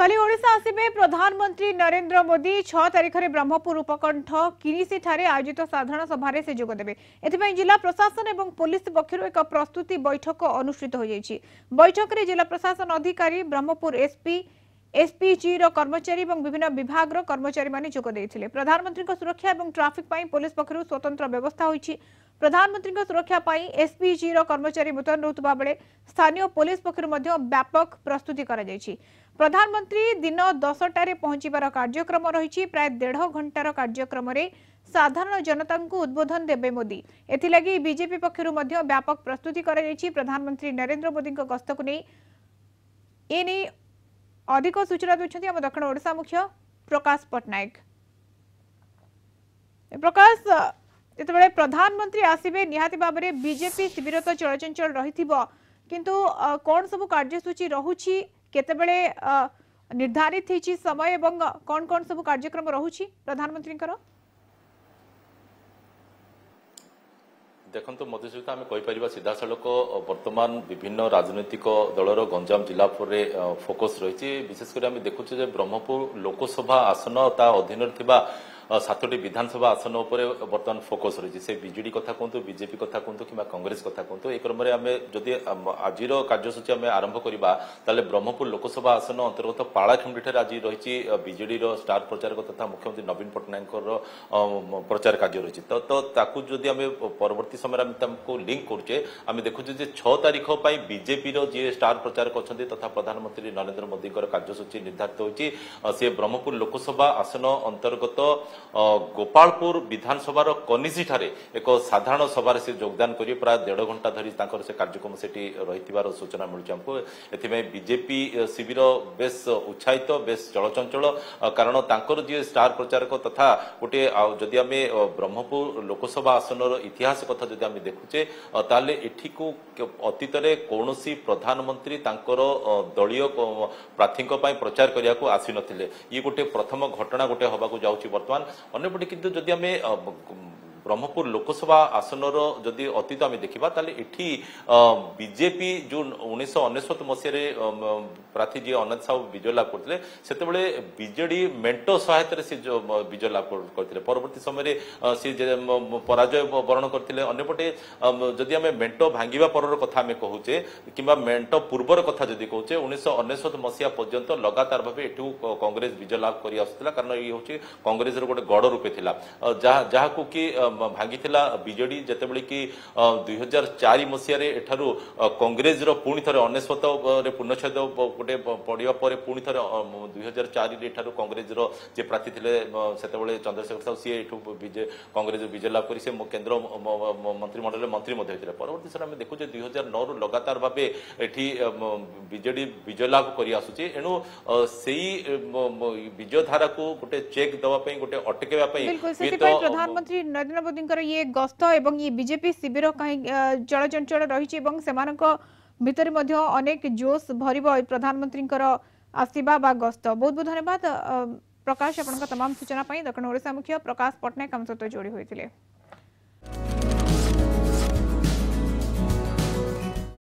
কালি ওড়িশা আসবে প্রধানমন্ত্রী নরেন্দ্র মোদি ছ তারিখে ব্রহ্মপুর উপকণ্ঠ ঠারে আয়োজিত সাধারণ সভায় সে যোগ দেবে এথিপাই জেলা প্রশাসন এবং পুলিশ পক্ষ এক প্রস্তুতি বৈঠক অনুষ্ঠিত হয়ে যাই বৈঠকরে জেলা প্রশাসন অধিকারী ব্রহ্মপুর এসপি এসপিজির কর্মচারী এবং বিভিন্ন বিভাগর কর্মচারী মানে যোগ দিয়ে প্রধানমন্ত্রী সুরক্ষা এবং ট্রাফিক পাই পুলিশ পক্ষ স্বতন্ত্র ব্যবস্থা হয়েছে ପ୍ରଧାନମନ୍ତ୍ରୀଙ୍କ ସୁରକ୍ଷା ପାଇଁ ଏସ୍ପିଜିର କର୍ମଚାରୀ ମୁତୟନ ରହୁଥିବା ବେଳେ ସ୍ଥାନୀୟ ପୋଲିସ ପକ୍ଷରୁ ମଧ୍ୟ ବ୍ୟାପକ ପ୍ରସ୍ତୁତି କରାଯାଇଛି ପ୍ରଧାନମନ୍ତ୍ରୀ ଦିନ ଦଶଟାରେ ପହଞ୍ଚିବାର କାର୍ଯ୍ୟକ୍ରମ ରହିଛି ପ୍ରାୟ ଦେଢ଼ ଘଣ୍ଟାର କାର୍ଯ୍ୟକ୍ରମରେ ସାଧାରଣ ଜନତାଙ୍କୁ ଉଦ୍ବୋଧନ ଦେବେ ମୋଦି ଏଥିଲାଗି ବିଜେପି ପକ୍ଷରୁ ମଧ୍ୟ ବ୍ୟାପକ ପ୍ରସ୍ତୁତି କରାଯାଇଛି ପ୍ରଧାନମନ୍ତ୍ରୀ ନରେନ୍ଦ୍ର ମୋଦିଙ୍କ ଗସ୍ତକୁ ନେଇ ଏନେଇ ଅଧିକ ସୂଚନା ଦେଉଛନ୍ତି ଆମ ଦକ୍ଷିଣ ଓଡ଼ିଶା ମୁଖ୍ୟ ପ୍ରକାଶ ପଟ୍ଟନାୟକ ପ୍ରକାଶ যেতবে প্রধানমন্ত্রী আসবে নিহতি ভাবে বিজেপি শিবির তো চলচঞ্চল রয়েছে কিন্তু কোণ সব কার্যসূচী রয়েছে কেতবে নির্ধারিত হয়েছে সময় এবং কোণ কোণ সব কার্যক্রম রয়েছে প্রধানমন্ত্রীঙ্কর ଦେଖନ୍ତୁ ମଧୁସ୍ମିତା ଆମେ କହିପାରିବା ସିଧାସଳଖ ବର୍ତ୍ତମାନ ବିଭିନ୍ନ ରାଜନୈତିକ ଦଳର ଗଞ୍ଜାମ ଜିଲ୍ଲା ଉପରେ ଫୋକସ୍ ରହିଛି ବିଶେଷ କରି ଆମେ ଦେଖୁଛୁ ଯେ ବ୍ରହ୍ମପୁର ଲୋକସଭା ଆସନ ତା ଅଧୀନରେ ଥିବା সাতটি বিধানসভা আসন উপরে বর্তমান ফোকস রয়েছে সে বিজেডি কথা কুহতু বিজেপি কথা কুহতু কিংবা কংগ্রেস কথা কুহতু এই ক্রমে আমি যদি আজির কার্যসূচী আমি আরম্ভ করা তাহলে ব্রহ্মপুর লোকসভা আসন অন্তর্গত পাড়াখেমুড়িঠার আজ রয়েছে বিজেডির স্টার প্রচারক তথা মুখ্যমন্ত্রী নবীন পট্টনাকর প্রচার কার্য রয়েছে তো তো তাকে যদি আমি পরবর্তী সময় আমি তাকে লিঙ্ক করছে আমি দেখুছি যে ছ তারিখ পাই বিজেপি যে স্টার প্রচারক অনেক তথা প্রধানমন্ত্রী নরেন্দ্র মোদীঙ্কর কার্যসূচী নির্ধারিত হয়েছে সে ব্রহ্মপুর লোকসভা আসন অন্তর্গত ଗୋପାଳପୁର ବିଧାନସଭାର କନିଜିଠାରେ ଏକ ସାଧାରଣ ସଭାରେ ସେ ଯୋଗଦାନ କରିବେ ପ୍ରାୟ ଦେଢ଼ ଘଣ୍ଟା ଧରି ତାଙ୍କର ସେ କାର୍ଯ୍ୟକ୍ରମ ସେଠି ରହିଥିବାର ସୂଚନା ମିଳୁଛି ଆମକୁ ଏଥିପାଇଁ ବିଜେପି ଶିବିର ବେଶ ଉତ୍ସାହିତ ବେଶ ଚଳଚଞ୍ଚଳ କାରଣ ତାଙ୍କର ଯିଏ ଷ୍ଟାର ପ୍ରଚାରକ ତଥା ଗୋଟିଏ ଆଉ ଯଦି ଆମେ ବ୍ରହ୍ମପୁର ଲୋକସଭା ଆସନର ଇତିହାସ କଥା ଯଦି ଆମେ ଦେଖୁଛେ ତାହେଲେ ଏଠିକୁ ଅତୀତରେ କୌଣସି ପ୍ରଧାନମନ୍ତ୍ରୀ ତାଙ୍କର ଦଳୀୟ ପ୍ରାର୍ଥୀଙ୍କ ପାଇଁ ପ୍ରଚାର କରିବାକୁ ଆସିନଥିଲେ ଇଏ ଗୋଟିଏ ପ୍ରଥମ ଘଟଣା ଗୋଟିଏ ହେବାକୁ ଯାଉଛି ବର୍ତ୍ତମାନ ఉన్నప్పటికీ যদি আমি ବ୍ରହ୍ମପୁର ଲୋକସଭା ଆସନର ଯଦି ଅତୀତ ଆମେ ଦେଖିବା ତାହେଲେ ଏଠି ବିଜେପି ଯେଉଁ ଉଣେଇଶହ ଅନେଶ୍ୱତ ମସିହାରେ ପ୍ରାର୍ଥୀ ଯିଏ ଅନନ୍ତ ସାହୁ ବିଜୟ ଲାଭ କରିଥିଲେ ସେତେବେଳେ ବିଜେଡି ମେଣ୍ଟ ସହାୟତାରେ ସେ ବିଜୟ ଲାଭ କରିଥିଲେ ପରବର୍ତ୍ତୀ ସମୟରେ ସେ ପରାଜୟ ବରଣ କରିଥିଲେ ଅନ୍ୟପଟେ ଯଦି ଆମେ ମେଣ୍ଟ ଭାଙ୍ଗିବା ପରର କଥା ଆମେ କହୁଛେ କିମ୍ବା ମେଣ୍ଟ ପୂର୍ବର କଥା ଯଦି କହୁଛେ ଉଣେଇଶହ ଅନେଶ୍ୱତ ମସିହା ପର୍ଯ୍ୟନ୍ତ ଲଗାତାର ଭାବେ ଏଠୁ କଂଗ୍ରେସ ବିଜୟ ଲାଭ କରି ଆସୁଥିଲା କାରଣ ଇଏ ହେଉଛି କଂଗ୍ରେସର ଗୋଟେ ଗଡ଼ ରୂପେ ଥିଲା ଯାହା ଯାହାକୁ କି ଭାଙ୍ଗିଥିଲା ବିଜେଡି ଯେତେବେଳେ କି ଦୁଇ ହଜାର ଚାରି ମସିହାରେ ଏଠାରୁ କଂଗ୍ରେସର ପୁଣି ଥରେ ଅନେଶ୍ୱତରେ ପୂର୍ଣ୍ଣଚ୍ଛେଦ ଗୋଟେ ପଡ଼ିବା ପରେ ପୁଣି ଥରେ ଦୁଇ ହଜାର ଚାରିରେ ଏଠାରୁ କଂଗ୍ରେସର ଯିଏ ପ୍ରାର୍ଥୀ ଥିଲେ ସେତେବେଳେ ଚନ୍ଦ୍ରଶେଖର ସାହୁ ସିଏ ଏଠୁ କଂଗ୍ରେସ ବିଜୟ ଲାଭ କରି ସେ କେନ୍ଦ୍ର ମନ୍ତ୍ରିମଣ୍ଡଳରେ ମନ୍ତ୍ରୀ ମଧ୍ୟ ହୋଇଥିଲେ ପରବର୍ତ୍ତୀ ସମୟରେ ଆମେ ଦେଖୁଛେ ଦୁଇ ହଜାର ନଅରୁ ଲଗାତାର ଭାବେ ଏଠି ବିଜେଡି ବିଜୟ ଲାଭ କରି ଆସୁଛି ଏଣୁ ସେଇ ବିଜୟ ଧାରାକୁ ଗୋଟେ ଚେକ୍ ଦେବା ପାଇଁ ଗୋଟେ ଅଟକେଇବା ପାଇଁ ପ୍ରଧାନମନ୍ତ୍ରୀ ନରେନ୍ଦ୍ର মোদীঙ্কর ইয়ে গস্ত এবং ইয়ে বিজেপি শিবির কাহি চলচঞ্চল রয়েছে এবং সেমানক ভিতরে মধ্য অনেক জোশ ভরিব প্রধানমন্ত্রীঙ্কর আসবা বা গস্ত বহুত বহুত ধন্যবাদ প্রকাশ আপনার তমাম সূচনা দক্ষিণ ওড়শা মুখ্য প্রকাশ পট্টনাক আম সহ যোড়ি হয়েছিলেন